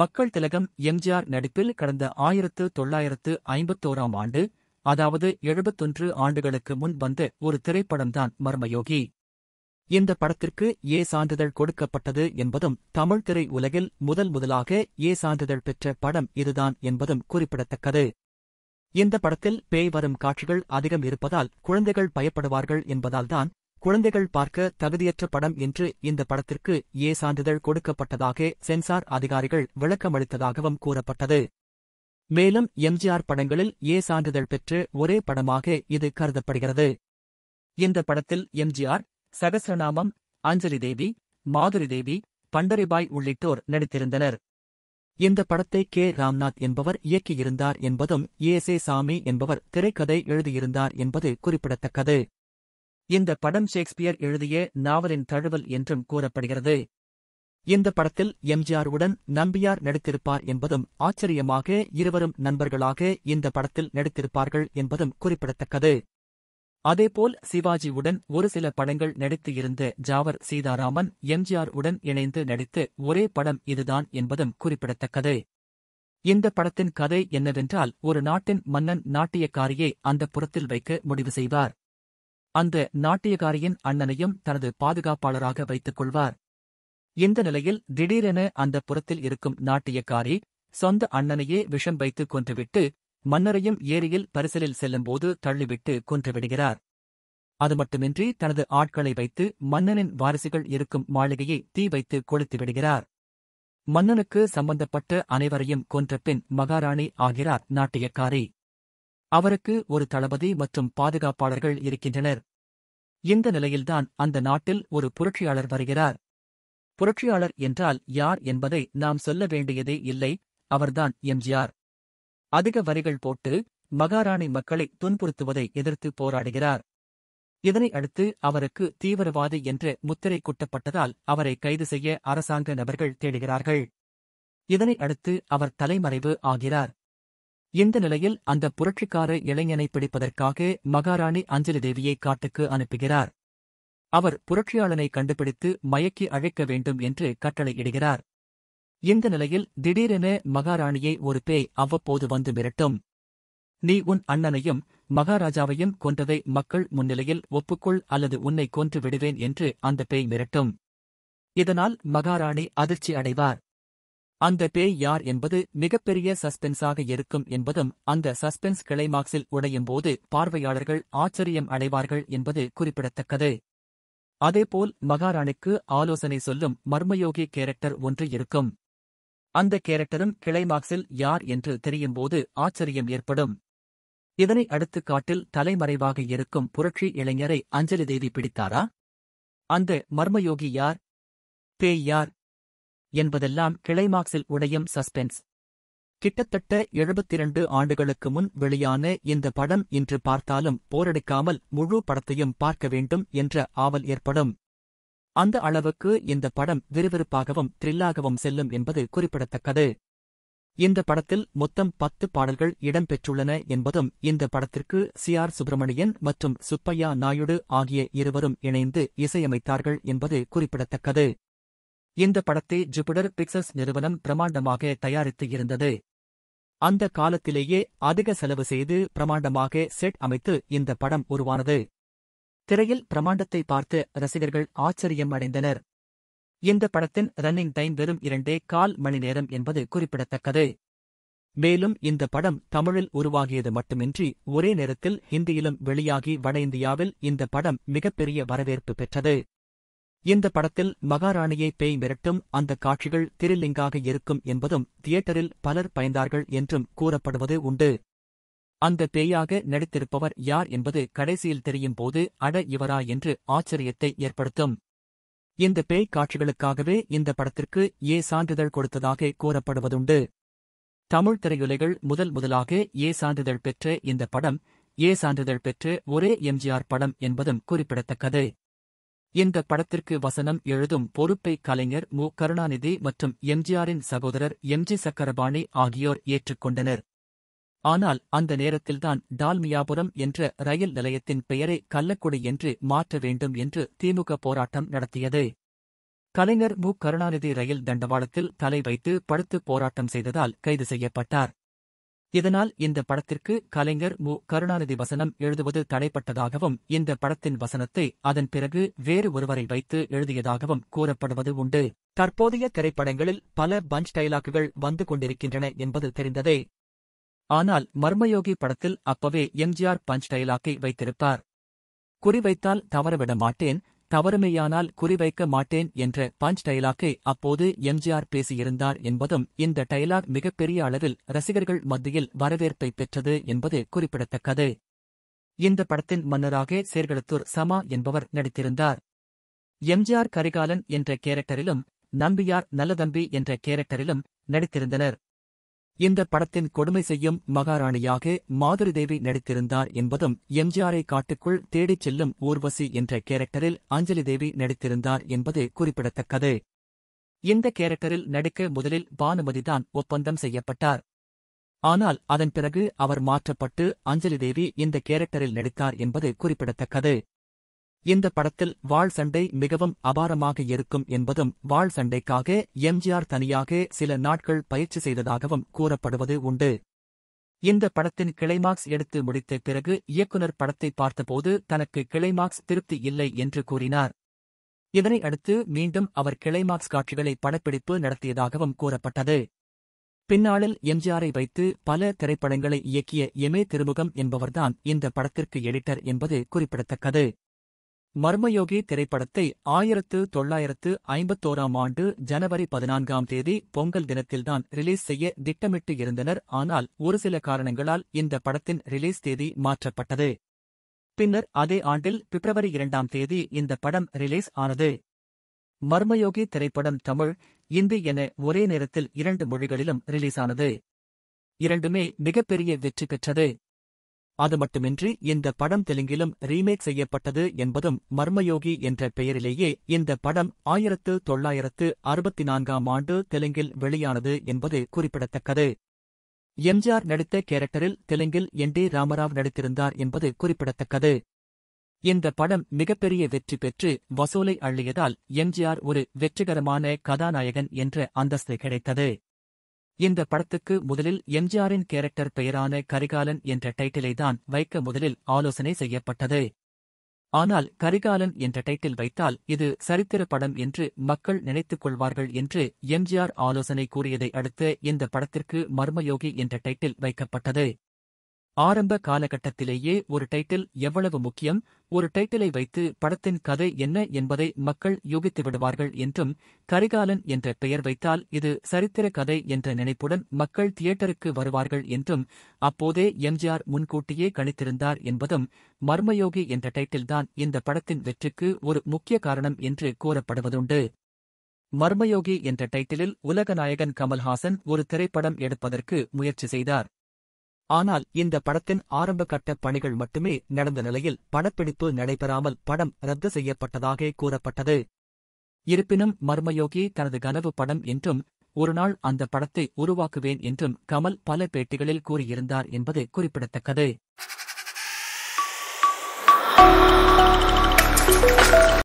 மக்கள் திலகம் எம்ஜிஆர் நடிப்பில் கடந்த ஆயிரத்து தொள்ளாயிரத்து ஐம்பத்தோராம் ஆண்டு அதாவது எழுபத்தொன்று ஆண்டுகளுக்கு முன் வந்த ஒரு திரைப்படம்தான் மர்மயோகி இந்த படத்திற்கு ஏ சான்றிதழ் கொடுக்கப்பட்டது என்பதும் தமிழ் திரை உலகில் முதல் முதலாக ஏ சான்றிதழ் பெற்ற படம் இதுதான் என்பதும் குறிப்பிடத்தக்கது இந்த படத்தில் பேய் வரும் காட்சிகள் அதிகம் இருப்பதால் குழந்தைகள் பயப்படுவார்கள் என்பதால்தான் குழந்தைகள் பார்க்க தகுதியற்ற படம் என்று இந்த படத்திற்கு ஏ சான்றிதழ் கொடுக்கப்பட்டதாக சென்சார் அதிகாரிகள் விளக்கமளித்ததாகவும் கூறப்பட்டது மேலும் எம்ஜிஆர் படங்களில் ஏ சான்றிதழ் பெற்று ஒரே படமாக இது கருதப்படுகிறது இந்த படத்தில் எம்ஜிஆர் சகசரநாமம் அஞ்சலி தேவி மாதுரி தேவி பண்டரிபாய் உள்ளிட்டோர் நடித்திருந்தனர் இந்த படத்தை கே ராம்நாத் என்பவர் இயக்கியிருந்தார் என்பதும் ஏ சே சாமி என்பவர் திரைக்கதை எழுதியிருந்தார் என்பது குறிப்பிடத்தக்கது இந்த படம் ஷேக்ஸ்பியர் எழுதிய நாவலின் தழுவல் என்றும் கூறப்படுகிறது இந்த படத்தில் எம்ஜிஆர் உடன் நம்பியார் நடித்திருப்பார் என்பதும் ஆச்சரியமாக இருவரும் நண்பர்களாக இந்த படத்தில் நடித்திருப்பார்கள் என்பதும் குறிப்பிடத்தக்கது அதேபோல் சிவாஜியுடன் ஒரு சில படங்கள் நடித்து இருந்த ஜாவர் சீதாராமன் எம்ஜிஆர் உடன் இணைந்து நடித்து ஒரே படம் இதுதான் என்பதும் குறிப்பிடத்தக்கது இந்த படத்தின் கதை என்னவென்றால் ஒரு நாட்டின் மன்னன் நாட்டியக்காரியை அந்த புறத்தில் வைக்க முடிவு செய்வார் அந்த நாட்டியகாரியின் அண்ணனையும் தனது பாதுகாப்பாளராக வைத்துக் கொள்வார் இந்த நிலையில் திடீரென அந்த புறத்தில் இருக்கும் நாட்டியக்காரி சொந்த அண்ணனையே விஷம் வைத்து கொன்றுவிட்டு மன்னரையும் ஏரியில் பரிசலில் செல்லும்போது தள்ளிவிட்டு கொன்றுவிடுகிறார் அது மட்டுமின்றி தனது ஆட்களை வைத்து மன்னனின் வாரிசுகள் இருக்கும் மாளிகையை தீ வைத்து கொளுத்து விடுகிறார் மன்னனுக்கு சம்பந்தப்பட்ட அனைவரையும் கொன்ற பின் மகாராணி ஆகிறார் நாட்டியக்காரி அவருக்கு ஒரு தளபதி மற்றும் பாதுகாப்பாளர்கள் இருக்கின்றனர் இந்த நிலையில்தான் அந்த நாட்டில் ஒரு புரட்சியாளர் வருகிறார் புரட்சியாளர் என்றால் யார் என்பதை நாம் சொல்ல வேண்டியதே இல்லை அவர்தான் எம்ஜிஆர் அதிக வரிகள் போட்டு மகாராணி மக்களை துன்புறுத்துவதை எதிர்த்து போராடுகிறார் இதனை அடுத்து அவருக்கு தீவிரவாதி என்ற முத்திரை குட்டப்பட்டதால் அவரை கைது செய்ய அரசாங்க நபர்கள் தேடுகிறார்கள் இதனை அடுத்து அவர் தலைமறைவு ஆகிறார் இந்த நிலையில் அந்த புரட்சிக்கார இளைஞனை பிடிப்பதற்காக மகாராணி அஞ்சலி தேவியை காட்டுக்கு அனுப்புகிறார் அவர் புரட்சியாளனை கண்டுபிடித்து மயக்கி அழைக்க வேண்டும் என்று கட்டளையிடுகிறார் இந்த நிலையில் திடீரென மகாராணியை ஒரு பேய் அவ்வப்போது வந்து மிரட்டும் நீ உன் அண்ணனையும் மகாராஜாவையும் கொன்றதை மக்கள் முன்னிலையில் ஒப்புக்கொள் அல்லது உன்னை கொன்று விடுவேன் என்று அந்த பேய் மிரட்டும் இதனால் மகாராணி அதிர்ச்சி அடைவார் அந்த பேய் யார் என்பது மிகப்பெரிய சஸ்பென்ஸாக இருக்கும் என்பதும் அந்த சஸ்பென்ஸ் கிளைமாக்ஸில் உடையும் போது பார்வையாளர்கள் ஆச்சரியம் அடைவார்கள் என்பது குறிப்பிடத்தக்கது அதேபோல் மகாராணிக்கு ஆலோசனை சொல்லும் மர்மயோகி கேரக்டர் ஒன்று இருக்கும் அந்த கேரக்டரும் கிளைமாக்ஸில் யார் என்று தெரியும்போது ஆச்சரியம் ஏற்படும் இதனை அடுத்து காட்டில் தலைமறைவாக இருக்கும் புரட்சி இளைஞரை அஞ்சலி தேவி பிடித்தாரா அந்த மர்மயோகி யார் பேய் யார் என்பதெல்லாம் கிளைமாக்ஸில் உடையும் சஸ்பென்ஸ் கிட்டத்தட்ட எழுபத்திரண்டு ஆண்டுகளுக்கு முன் வெளியான இந்த படம் இன்று பார்த்தாலும் போரடிக்காமல் முழு படத்தையும் பார்க்க வேண்டும் என்ற ஆவல் ஏற்படும் அந்த அளவுக்கு இந்த படம் விறுவிறுப்பாகவும் த்ரில்லாகவும் செல்லும் என்பது குறிப்பிடத்தக்கது இந்த படத்தில் மொத்தம் பத்து பாடல்கள் இடம்பெற்றுள்ளன என்பதும் இந்த படத்திற்கு சி ஆர் சுப்பிரமணியன் மற்றும் சுப்பையா நாயுடு ஆகிய இருவரும் இணைந்து இசையமைத்தார்கள் என்பது குறிப்பிடத்தக்கது இந்த படத்தை ஜூபிடர் பிக்சர்ஸ் நிறுவனம் பிரமாண்டமாக தயாரித்து இருந்தது அந்த காலத்திலேயே அதிக செலவு செய்து பிரமாண்டமாக செட் அமைத்து இந்த படம் உருவானது திரையில் பிரமாண்டத்தை பார்த்து ரசிகர்கள் ஆச்சரியம் அடைந்தனர் இந்த படத்தின் ரன்னிங் டைம் வெறும் இரண்டே கால் மணி நேரம் என்பது குறிப்பிடத்தக்கது மேலும் இந்த படம் தமிழில் உருவாகியது மட்டுமின்றி ஒரே நேரத்தில் ஹிந்தியிலும் வெளியாகி வட இந்தியாவில் இந்த படம் மிகப்பெரிய வரவேற்பு பெற்றது இந்த படத்தில் மகாராணியை பேய் மிரட்டும் அந்த காட்சிகள் திருலிங்காக இருக்கும் என்பதும் தியேட்டரில் பலர் பயந்தார்கள் என்றும் கூறப்படுவது உண்டு அந்த பேயாக நடித்திருப்பவர் யார் என்பது கடைசியில் தெரியும் போது அட இவரா என்று ஆச்சரியத்தை ஏற்படுத்தும் இந்த பேய் காட்சிகளுக்காகவே இந்த படத்திற்கு ஏ சான்றிதழ் கொடுத்ததாக கூறப்படுவதுண்டு தமிழ் திரையுலைகள் முதல் முதலாக ஏ சான்றிதழ் பெற்ற இந்த படம் ஏ சான்றிதழ் பெற்று ஒரே எம்ஜிஆர் படம் என்பதும் குறிப்பிடத்தக்கது இந்த படத்திற்கு வசனம் எழுதும் பொறுப்பை கலைஞர் மு கருணாநிதி மற்றும் எம்ஜிஆரின் சகோதரர் எம் ஜி சக்கரபாணி ஆகியோர் ஏற்றுக்கொண்டனர் ஆனால் அந்த நேரத்தில்தான் டால்மியாபுரம் என்ற ரயில் நிலையத்தின் பெயரை கள்ளக்குடி என்று மாற்ற வேண்டும் என்று திமுக போராட்டம் நடத்தியது கலைஞர் மு கருணாநிதி ரயில் தண்டவாளத்தில் தலை வைத்து படுத்து போராட்டம் செய்ததால் கைது செய்யப்பட்டார் இதனால் இந்த படத்திற்கு கலைஞர் மு கருணாநிதி வசனம் எழுதுவது தடைப்பட்டதாகவும் இந்த படத்தின் வசனத்தை அதன் பிறகு வேறு ஒருவரை வைத்து எழுதியதாகவும் கூறப்படுவது உண்டு தற்போதைய திரைப்படங்களில் பல பஞ்ச் டைலாக்குகள் வந்து கொண்டிருக்கின்றன என்பது தெரிந்ததே ஆனால் மர்மயோகி படத்தில் அப்பவே எம்ஜிஆர் பஞ்ச் டைலாக்கை வைத்திருப்பார் குறிவைத்தால் தவறவிட மாட்டேன் தவறுமையானால் குறிவைக்க மாட்டேன் என்ற பஞ்ச் டயலாக்கை அப்போது எம்ஜிஆர் பேசியிருந்தார் என்பதும் இந்த டயலாக் மிகப்பெரிய அளவில் ரசிகர்கள் மத்தியில் வரவேற்பை பெற்றது என்பது குறிப்பிடத்தக்கது இந்த படத்தின் மன்னராக சேர்களத்தூர் சமா என்பவர் நடித்திருந்தார் எம்ஜிஆர் கரிகாலன் என்ற கேரக்டரிலும் நம்பியார் நல்லதம்பி என்ற கேரக்டரிலும் நடித்திருந்தனர் இந்த படத்தின் கொடுமை செய்யும் மகாராணியாக மாதுரிதேவி நடித்திருந்தார் என்பதும் எம்ஜிஆரை காட்டுக்குள் தேடிச் செல்லும் ஊர்வசி என்ற கேரக்டரில் அஞ்சலி தேவி நடித்திருந்தார் என்பது குறிப்பிடத்தக்கது இந்த கேரக்டரில் நடிக்க முதலில் பானுமதிதான் ஒப்பந்தம் செய்யப்பட்டார் ஆனால் அதன் பிறகு அவர் மாற்றப்பட்டு அஞ்சலி தேவி இந்த கேரக்டரில் நடித்தார் என்பது குறிப்பிடத்தக்கது இந்த படத்தில் வாழ் சண்டை மிகவும் அபாரமாக இருக்கும் என்பதும் வாழ் சண்டைக்காக எம்ஜிஆர் தனியாக சில நாட்கள் பயிற்சி செய்ததாகவும் கூறப்படுவது உண்டு இந்த படத்தின் கிளைமாக்ஸ் எடுத்து முடித்த பிறகு இயக்குனர் படத்தை பார்த்தபோது தனக்கு கிளைமாக்ஸ் திருப்தி இல்லை என்று கூறினார் இதனை அடுத்து மீண்டும் அவர் கிளைமாக்ஸ் காட்சிகளை படப்பிடிப்பு நடத்தியதாகவும் கூறப்பட்டது பின்னாளில் எம்ஜிஆரை வைத்து பல திரைப்படங்களை இயக்கிய எமே திருமுகம் என்பவர்தான் இந்த படத்திற்கு எடிட்டர் என்பது குறிப்பிடத்தக்கது மர்மயோகி திரைப்படத்தை ஆயிரத்து தொள்ளாயிரத்து ஐம்பத்தோராம் ஆண்டு ஜனவரி பதினான்காம் தேதி பொங்கல் தினத்தில்தான் ரிலீஸ் செய்ய திட்டமிட்டு இருந்தனர் ஆனால் ஒரு சில காரணங்களால் இந்த படத்தின் ரிலீஸ் தேதி மாற்றப்பட்டது பின்னர் அதே ஆண்டில் பிப்ரவரி இரண்டாம் தேதி இந்த படம் ரிலீஸ் ஆனது மர்மயோகி திரைப்படம் தமிழ் இந்தி என ஒரே நேரத்தில் இரண்டு மொழிகளிலும் ரிலீஸானது இரண்டுமே மிகப்பெரிய வெற்றி பெற்றது அது மட்டுமின்றி இந்த படம் தெலுங்கிலும் ரீமேக் செய்யப்பட்டது என்பதும் மர்மயோகி என்ற பெயரிலேயே இந்த படம் ஆயிரத்து தொள்ளாயிரத்து அறுபத்தி நான்காம் ஆண்டு தெலுங்கில் வெளியானது என்பது குறிப்பிடத்தக்கது எம்ஜிஆர் நடித்த கேரக்டரில் தெலுங்கில் என் ராமராவ் நடித்திருந்தார் என்பது குறிப்பிடத்தக்கது இந்த படம் மிகப்பெரிய வெற்றி பெற்று வசூலை அள்ளியதால் எம்ஜிஆர் ஒரு வெற்றிகரமான கதாநாயகன் என்ற அந்தஸ்து கிடைத்தது இந்த படத்துக்கு முதலில் எம்ஜிஆரின் கேரக்டர் பெயரான கரிகாலன் என்ற டைட்டிலை தான் வைக்க முதலில் ஆலோசனை செய்யப்பட்டது ஆனால் கரிகாலன் என்ற டைட்டில் வைத்தால் இது சரித்திர படம் என்று மக்கள் நினைத்துக் கொள்வார்கள் என்று எம்ஜிஆர் ஆலோசனை கூறியதை அடுத்து இந்த படத்திற்கு மர்மயோகி என்ற டைட்டில் வைக்கப்பட்டது ஆரம்ப காலகட்டத்திலேயே ஒரு டைட்டில் எவ்வளவு முக்கியம் ஒரு டைட்டிலை வைத்து படத்தின் கதை என்ன என்பதை மக்கள் யூகித்து விடுவார்கள் என்றும் கரிகாலன் என்ற பெயர் வைத்தால் இது சரித்திர கதை என்ற நினைப்புடன் மக்கள் தியேட்டருக்கு வருவார்கள் என்றும் அப்போதே எம்ஜிஆர் முன்கூட்டியே கணித்திருந்தார் என்பதும் மர்மயோகி என்ற டைட்டில்தான் இந்த படத்தின் வெற்றிக்கு ஒரு முக்கிய காரணம் என்று கூறப்படுவதுண்டு மர்மயோகி என்ற டைட்டிலில் உலகநாயகன் கமல்ஹாசன் ஒரு திரைப்படம் எடுப்பதற்கு முயற்சி செய்தார் ஆனால் இந்த படத்தின் ஆரம்ப கட்ட பணிகள் மட்டுமே நடந்த நிலையில் படப்பிடிப்பு நடைபெறாமல் படம் ரத்து செய்யப்பட்டதாக கூறப்பட்டது இருப்பினும் மர்மயோகி தனது கனவு படம் என்றும் ஒருநாள் அந்த படத்தை உருவாக்குவேன் என்றும் கமல் பல பேட்டிகளில் கூறியிருந்தார் என்பது குறிப்பிடத்தக்கது